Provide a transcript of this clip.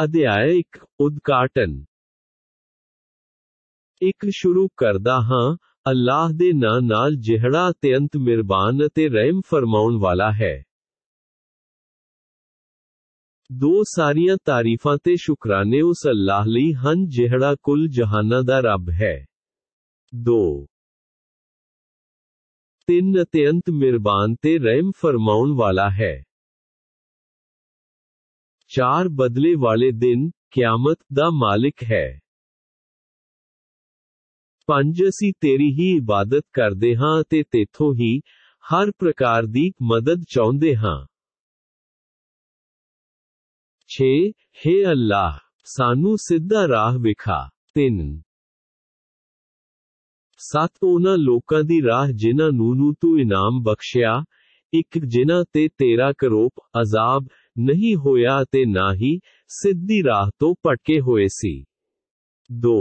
अध्याय एक उदघाटन एक शुरू करदा हां अल्लाह दे ना नाल जिहड़ा अत्यंत मेहरबान ते रहम फरमाउन वाला है दो सारिया तारीफा ते शुक्राने उस अल्लाह ली हन जिहड़ा कुल जहाना दा रब है दो तीन अत्यंत मेहरबान ते रहम फरमाउन वाला है चार बदले वाले दिन क्यामत दा मालिक है पंज असी तेरी ही इबादत करते हाँ ते तेथो ही हर प्रकार की मदद चाहते हाँ छे हे अल्लाह सानू सीधा राह विखा तीन सत उन्हों लोगों राह जिन्हों तू इनाम बख्शिया एक जिन्हों ते तेरा करोप अजाब नहीं होया ते ना ही सिद्धि राह तो पटके हुए सी दो